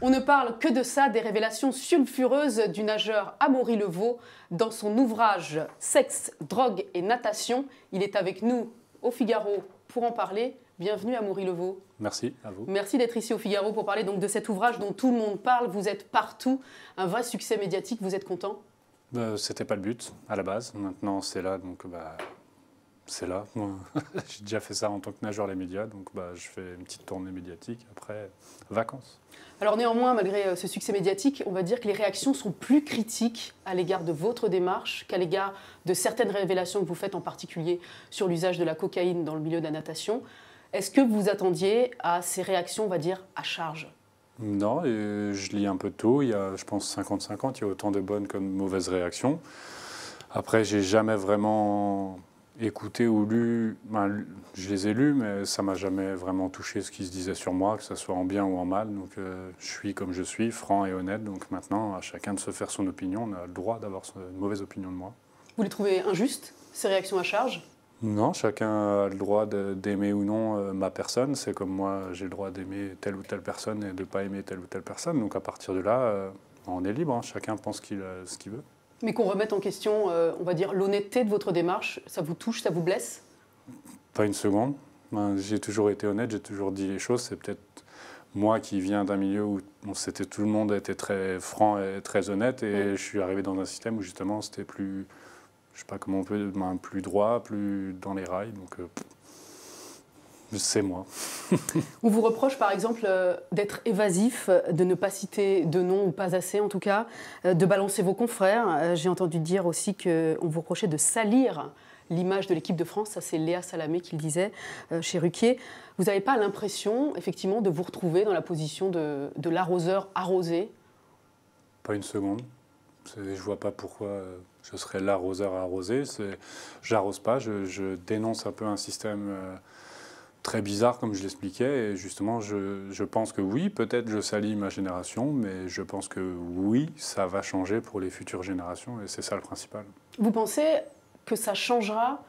On ne parle que de ça, des révélations sulfureuses du nageur Amaury Levaux dans son ouvrage Sexe, drogue et natation. Il est avec nous au Figaro pour en parler. Bienvenue Amaury Leveau. Merci à vous. Merci d'être ici au Figaro pour parler donc de cet ouvrage dont tout le monde parle. Vous êtes partout, un vrai succès médiatique. Vous êtes content euh, C'était pas le but à la base. Maintenant, c'est là, donc bah, c'est là. J'ai déjà fait ça en tant que nageur les médias, donc bah, je fais une petite tournée médiatique après vacances. Alors néanmoins, malgré euh, ce succès médiatique, on va dire que les réactions sont plus critiques à l'égard de votre démarche qu'à l'égard de certaines révélations que vous faites, en particulier sur l'usage de la cocaïne dans le milieu de la natation. Est-ce que vous attendiez à ces réactions, on va dire, à charge Non, je lis un peu tôt, Il y a, je pense, 50-50. Il y a autant de bonnes comme de mauvaises réactions. Après, j'ai jamais vraiment écouté ou ben, lu, je les ai lus, mais ça m'a jamais vraiment touché ce qui se disait sur moi, que ce soit en bien ou en mal. Donc euh, je suis comme je suis, franc et honnête. Donc maintenant, à chacun de se faire son opinion. On a le droit d'avoir une mauvaise opinion de moi. Vous les trouvez injustes, ces réactions à charge non, chacun a le droit d'aimer ou non euh, ma personne. C'est comme moi, j'ai le droit d'aimer telle ou telle personne et de ne pas aimer telle ou telle personne. Donc à partir de là, euh, on est libre. Hein. Chacun pense qu'il ce qu'il veut. Mais qu'on remette en question, euh, on va dire, l'honnêteté de votre démarche, ça vous touche, ça vous blesse Pas une seconde. Ben, j'ai toujours été honnête, j'ai toujours dit les choses. C'est peut-être moi qui viens d'un milieu où c'était tout le monde était très franc et très honnête, et je suis arrivé dans un système où justement c'était plus, je sais pas comment on peut, ben, plus droit, plus dans les rails. Donc euh, c'est moi. on vous reproche par exemple euh, d'être évasif, euh, de ne pas citer de nom ou pas assez en tout cas, euh, de balancer vos confrères. J'ai entendu dire aussi qu'on vous reprochait de salir l'image de l'équipe de France. Ça, c'est Léa Salamé qui le disait chez Ruquier. Vous n'avez pas l'impression, effectivement, de vous retrouver dans la position de, l'arroseur arrosé Pas une seconde. Je ne vois pas pourquoi je serais l'arroseur arrosé. J'arrose pas. je, dénonce un peu un système très bizarre comme je l'expliquais. Et justement, je, pense que oui, peut-être je salis ma génération, mais je pense que oui, ça va changer pour les futures générations et c'est ça le principal. Vous pensez que ça changera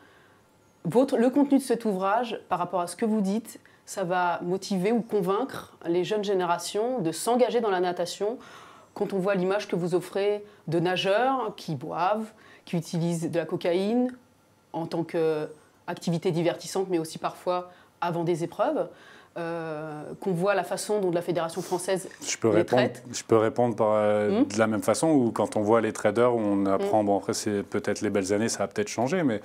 votre, le contenu de cet ouvrage par rapport à ce que vous dites Ça va motiver ou convaincre les jeunes générations de s'engager dans la natation quand on voit l'image que vous offrez de nageurs qui boivent, qui utilisent de la cocaïne en tant qu'activité activité divertissante, mais aussi parfois avant des épreuves. Euh, qu'on voit la façon dont la Fédération française je peux répondre, traite. Je peux répondre par, euh, hmm de la même façon, où quand on voit les traders, on hmm apprend, bon après c'est peut-être les belles années, ça a peut-être changé, mais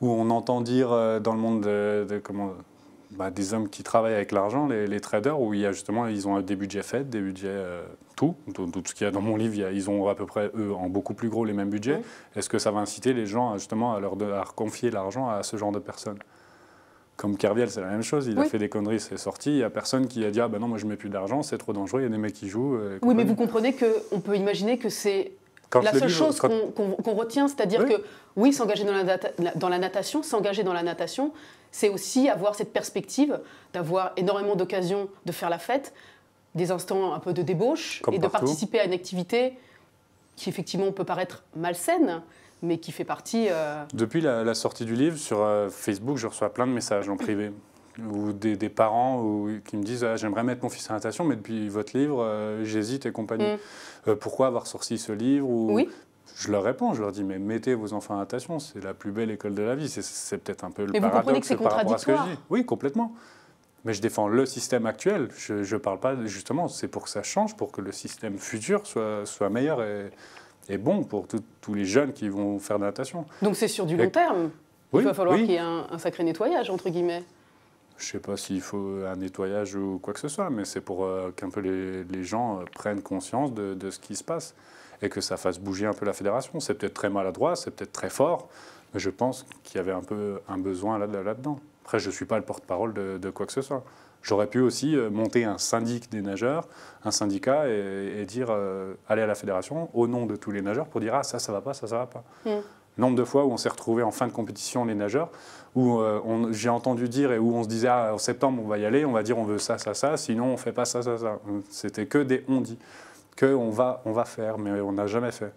où on entend dire euh, dans le monde de, comment, bah, des hommes qui travaillent avec l'argent, les, traders, où il y a justement, ils ont des budgets faits, des budgets tout, tout, ce qu'il y a dans mon livre, ils ont à peu près, eux, en beaucoup plus gros les mêmes budgets. Hmm Est-ce que ça va inciter les gens justement à leur confier l'argent à ce genre de personnes comme Kerviel, c'est la même chose. Il a fait des conneries, c'est sorti. Il n'y a personne qui a dit Ah ben non, moi je mets plus d'argent, c'est trop dangereux, il y a des mecs qui jouent. Euh, oui, mais vous comprenez qu'on peut imaginer que c'est la seule chose qu'on retient, c'est-à-dire que oui, s'engager dans, dans la, natation, s'engager dans la natation, c'est aussi avoir cette perspective d'avoir énormément d'occasions de faire la fête, des instants un peu de débauche et de participer à une activité qui effectivement peut paraître malsaine, mais qui fait partie. Euh, depuis la, sortie du livre, sur euh, Facebook, je reçois plein de messages en privé. ou des, parents qui me disent ah, J'aimerais mettre mon fils à natation, mais depuis votre livre, euh, j'hésite et compagnie. Mm. pourquoi avoir sorti ce livre ou... Je leur réponds, je leur dis, mais mettez vos enfants à natation, c'est la plus belle école de la vie. C'est peut-être un peu le mais vous comprenez que c'est contradictoire. oui, complètement. Mais je défends le système actuel. Je ne parle pas, justement, c'est pour que ça change, pour que le système futur soit, soit meilleur et, est bon pour tous les jeunes qui vont faire de la natation. Donc c'est sur du long terme. Oui, il va falloir qu'il y ait un, sacré nettoyage, entre guillemets. Je ne sais pas s'il faut un nettoyage ou quoi que ce soit, mais c'est pour euh, qu'un peu les, gens euh, prennent conscience de, ce qui se passe et que ça fasse bouger un peu la fédération. C'est peut-être très maladroit, c'est peut-être très fort, mais je pense qu'il y avait un peu un besoin là-dedans. Après, je ne suis pas le porte-parole de, quoi que ce soit. J'aurais pu aussi euh, monter un syndic des nageurs, un syndicat, et, dire, euh, aller à la fédération au nom de tous les nageurs pour dire, ah ça, ça va pas, ça, ça va pas. Hmm. Nombre de fois où on s'est retrouvé en fin de compétition, les nageurs, où euh, j'ai entendu dire et où on se disait, ah, en septembre, on va y aller, on va dire, on veut ça, ça, ça, sinon on fait pas ça, ça, ça. C'était que des on dit, que on va, on va faire, mais on n'a jamais fait.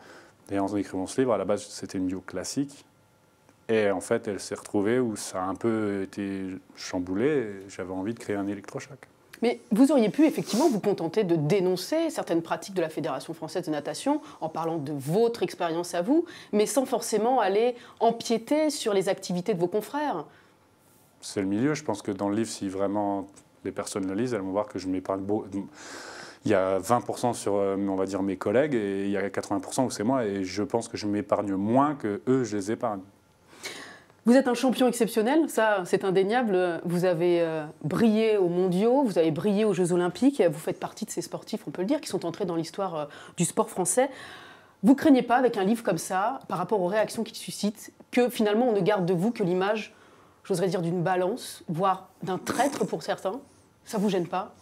Et en écrivant ce livre, à la base, c'était une bio classique, et en fait, elle s'est retrouvée où ça a un peu été chamboulé. J'avais envie de créer un électrochoc. Mais vous auriez pu effectivement vous contenter de dénoncer certaines pratiques de la Fédération française de natation en parlant de votre expérience à vous, mais sans forcément aller empiéter sur les activités de vos confrères. C'est le milieu. Je pense que dans le livre, si vraiment les personnes le lisent, elles vont voir que je m'épargne beau. Il y a 20% sur, euh, on va dire, mes collègues et il y a 80% où c'est moi et je pense que je m'épargne moins que eux, je les épargne. Vous êtes un champion exceptionnel, ça c'est indéniable. Vous avez euh, brillé aux mondiaux, vous avez brillé aux Jeux olympiques, vous faites partie de ces sportifs, on peut le dire, qui sont entrés dans l'histoire euh, du sport français. Vous craignez pas avec un livre comme ça, par rapport aux réactions qu'il suscite, que finalement on ne garde de vous que l'image, j'oserais dire, d'une balance, voire d'un traître pour certains Ça vous gêne pas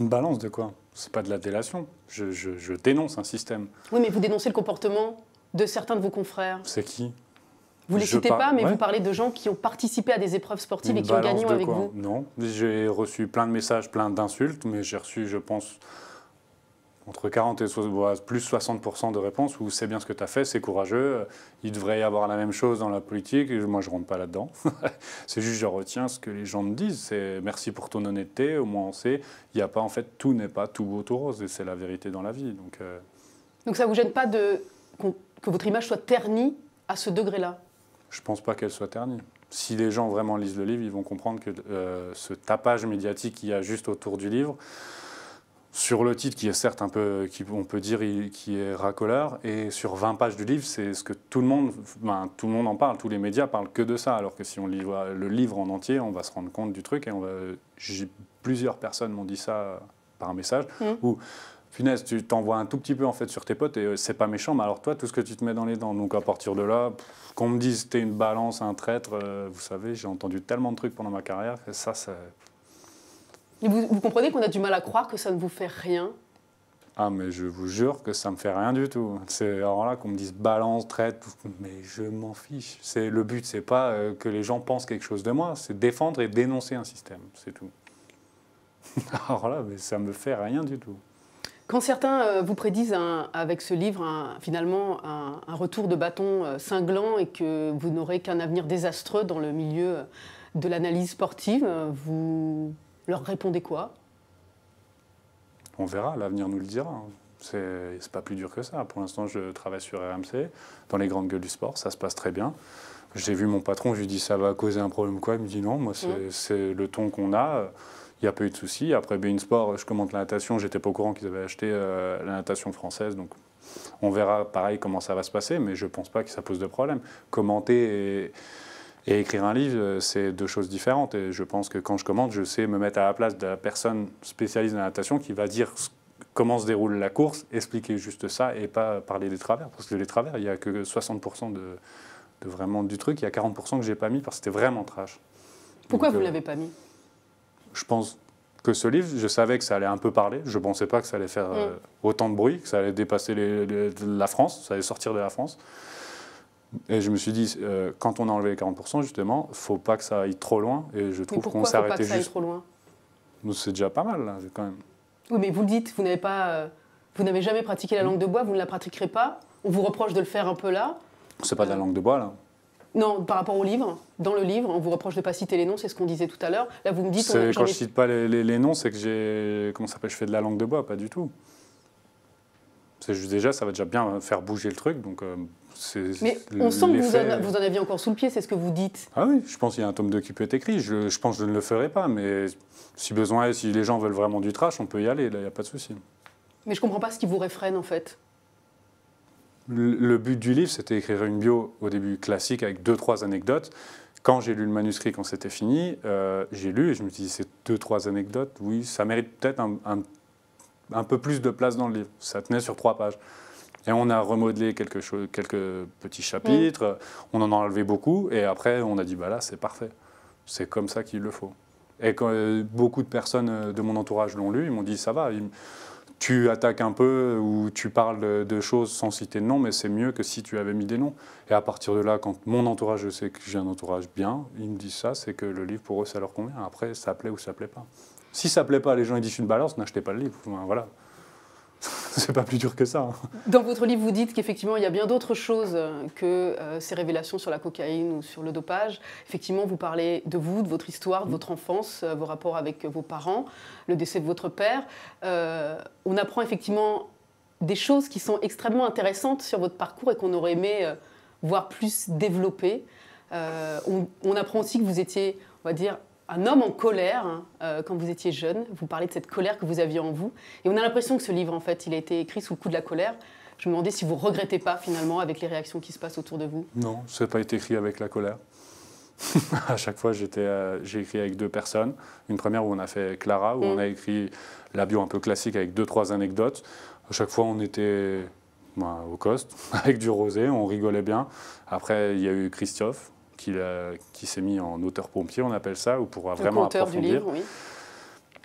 Une balance de quoi C'est pas de la délation. Je, je dénonce un système. Oui, mais vous dénoncez le comportement de certains de vos confrères. C'est qui vous ne les citez pas, mais vous parlez de gens qui ont participé à des épreuves sportives et qui ont gagné avec vous. Non, j'ai reçu plein de messages, plein d'insultes, mais j'ai reçu, je pense, entre 40 et 60, plus 60% de réponses où c'est bien ce que tu as fait, c'est courageux, euh, il devrait y avoir la même chose dans la politique, moi je rentre pas là-dedans, c'est juste je retiens ce que les gens me disent, c'est merci pour ton honnêteté, au moins on sait, il n'y a pas en fait, tout n'est pas tout beau, tout rose, et c'est la vérité dans la vie. Donc, ça euh. donc ça vous gêne pas de, que votre image soit ternie à ce degré-là je ne pense pas qu'elle soit ternie. Si les gens vraiment lisent le livre, ils vont comprendre que euh, ce tapage médiatique qu'il y a juste autour du livre, sur le titre qui est certes un peu, qui, on peut dire, qui est racoleur, et sur 20 pages du livre, c'est ce que tout le monde, ben, tout le monde en parle, tous les médias parlent que de ça, alors que si on lit le livre en entier, on va se rendre compte du truc, et on plusieurs personnes m'ont dit ça par un message, mmh. ou... Finesse, tu t'envoies un tout petit peu en fait sur tes potes et euh, c'est pas méchant, mais alors toi, tout ce que tu te mets dans les dents. Donc à partir de là, qu'on me dise t'es une balance, un traître, euh, vous savez, j'ai entendu tellement de trucs pendant ma carrière que ça, ça. Vous, comprenez qu'on a du mal à croire que ça ne vous fait rien ah, mais je vous jure que ça me fait rien du tout. C'est alors là qu'on me dise balance, traître, mais je m'en fiche. C'est le but, c'est pas euh, que les gens pensent quelque chose de moi, c'est défendre et dénoncer un système, c'est tout. alors là, mais ça me fait rien du tout. Quand certains euh, vous prédisent avec ce livre finalement un, retour de bâton euh, cinglant et que vous n'aurez qu'un avenir désastreux dans le milieu euh, de l'analyse sportive, vous leur répondez quoi On verra, l'avenir nous le dira. Hein. C'est pas plus dur que ça. Pour l'instant, je travaille sur RMC, dans les grandes gueules du sport, ça se passe très bien. J'ai vu mon patron, je lui dis ça va causer un problème quoi Il me dit non, moi c'est mmh. le ton qu'on a il n'y a pas eu de souci. Après Bein Sport, je commente la natation, j'étais pas au courant qu'ils avaient acheté euh, la natation française, donc on verra pareil comment ça va se passer, mais je pense pas que ça pose de problème. Commenter et, écrire un livre, euh, c'est deux choses différentes, et je pense que quand je commente, je sais me mettre à la place de la personne spécialiste de la natation qui va dire comment se déroule la course, expliquer juste ça et pas parler des travers, parce que les travers, il n'y a que 60% de, vraiment du truc, il y a 40% que j'ai pas mis parce que c'était vraiment trash. Pourquoi vous ne euh, l'avez pas mis je pense que ce livre, je savais que ça allait un peu parler. Je ne pensais pas que ça allait faire mm. euh, autant de bruit, que ça allait dépasser la France, ça allait sortir de la France. Et je me suis dit, euh, quand on a enlevé les 40%, justement, faut pas que ça aille trop loin. Et je trouve qu'on s'est arrêté juste. trop loin C'est déjà pas mal, là, quand même. Oui, mais vous le dites, vous n'avez pas, euh, vous n'avez jamais pratiqué la mm. langue de bois, vous ne la pratiquerez pas. On vous reproche de le faire un peu là. C'est pas de la langue de bois, là. Non, par rapport au livre, dans le livre, on vous reproche de ne pas citer les noms, c'est ce qu'on disait tout à l'heure. Là, vous me dites. quand je ne cite pas les, noms, c'est que j'ai. Comment s'appelle Je fais de la langue de bois, pas du tout. C'est juste déjà, ça va déjà bien faire bouger le truc. Donc, euh, mais on sent que vous en, vous aviez encore sous le pied, c'est ce que vous dites. Ah oui, je pense qu'il y a un tome 2 qui peut être écrit. Je, pense que je ne le ferai pas, mais si besoin est, si les gens veulent vraiment du trash, on peut y aller, là, il n'y a pas de souci. Mais je ne comprends pas ce qui vous réfrène en fait le but du livre, c'était écrire une bio au début classique avec deux, trois anecdotes. Quand j'ai lu le manuscrit, quand c'était fini, euh, j'ai lu et je me suis dit, c'est deux, trois anecdotes, oui, ça mérite peut-être un, un, peu plus de place dans le livre. Ça tenait sur trois pages. Et on a remodelé quelque chose, quelques petits chapitres, on en a enlevé beaucoup, et après on a dit, bah là, c'est parfait. C'est comme ça qu'il le faut. Et quand, euh, beaucoup de personnes euh, de mon entourage l'ont lu, ils m'ont dit, ça va tu attaques un peu ou tu parles de choses sans citer de nom, mais c'est mieux que si tu avais mis des noms. Et à partir de là, quand mon entourage, je sais que j'ai un entourage bien, ils me disent ça, c'est que le livre pour eux, ça leur convient. Après, ça plaît ou ça plaît pas. Si ça plaît pas, les gens ils disent une balance, n'achetez pas le livre. Voilà. c'est pas plus dur que ça. Hein. Dans votre livre, vous dites qu'effectivement, il y a bien d'autres choses euh, que euh, ces révélations sur la cocaïne ou sur le dopage. Effectivement, vous parlez de vous, de votre histoire, de mm. votre enfance, euh, vos rapports avec vos parents, le décès de votre père. on apprend effectivement des choses qui sont extrêmement intéressantes sur votre parcours et qu'on aurait aimé voir plus développées. On, on apprend aussi que vous étiez, on va dire, un homme en colère hein, euh, quand vous étiez jeune. Vous parlez de cette colère que vous aviez en vous. Et on a l'impression que ce livre, en fait, il a été écrit sous le coup de la colère. Je me demandais si vous regrettez pas, finalement, avec les réactions qui se passent autour de vous. Non, ça n'a pas été écrit avec la colère. à chaque fois, euh, j'ai écrit avec deux personnes. Une première où on a fait Clara, où on mm. a écrit la bio un peu classique avec deux, trois anecdotes. À chaque fois, on était bah, au coste, avec du rosé, on rigolait bien. Après, il y a eu Christophe, qui, s'est mis en auteur-pompier, on appelle ça, ou pourra vraiment approfondir. Du livre, oui.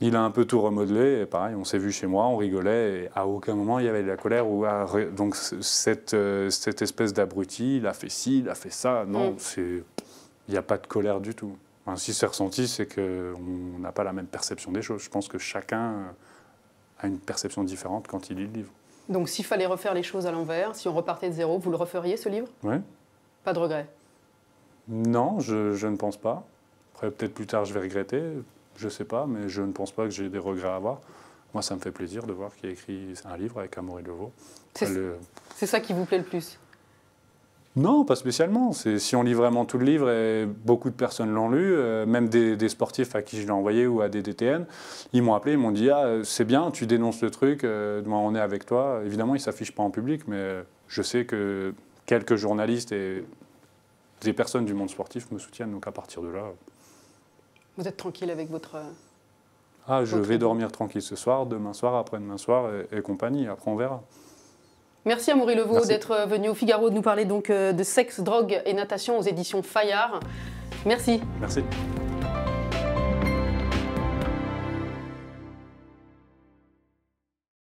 Il a un peu tout remodelé, et pareil, on s'est vu chez moi, on rigolait, et à aucun moment il y avait de la colère. Ou Donc euh, cette, espèce d'abruti, il a fait ci, il a fait ça, non, mm. il n'y a pas de colère du tout. si c'est ressenti, c'est qu'on n'a pas la même perception des choses. Je pense que chacun a une perception différente quand il lit le livre. Donc s'il fallait refaire les choses à l'envers, si on repartait de zéro, vous le referiez ce livre Oui. Pas de regret non, je, ne pense pas. Après, peut-être plus tard, je vais regretter, je ne sais pas, mais je ne pense pas que j'ai des regrets à avoir. Moi, ça me fait plaisir de voir qu'il a écrit un livre avec Amory Levaux. C'est ça qui vous plaît le plus non, pas spécialement. Si on lit vraiment tout le livre, et beaucoup de personnes l'ont lu, euh, même des, sportifs à qui je l'ai envoyé ou à des DTN, ils m'ont appelé, ils m'ont dit Ah, c'est bien, tu dénonces le truc, euh, on est avec toi. Évidemment, il ne s'affiche pas en public, mais je sais que quelques journalistes et des personnes du monde sportif me soutiennent. Donc à partir de là. Vous êtes tranquille avec votre. Ah, je vais dormir tranquille ce soir, demain soir, après-demain soir et, compagnie. Après, on verra. Merci Maurice Levaux d'être venu au Figaro de nous parler donc euh, de sexe, drogue et natation aux éditions Fayard. Merci. Merci.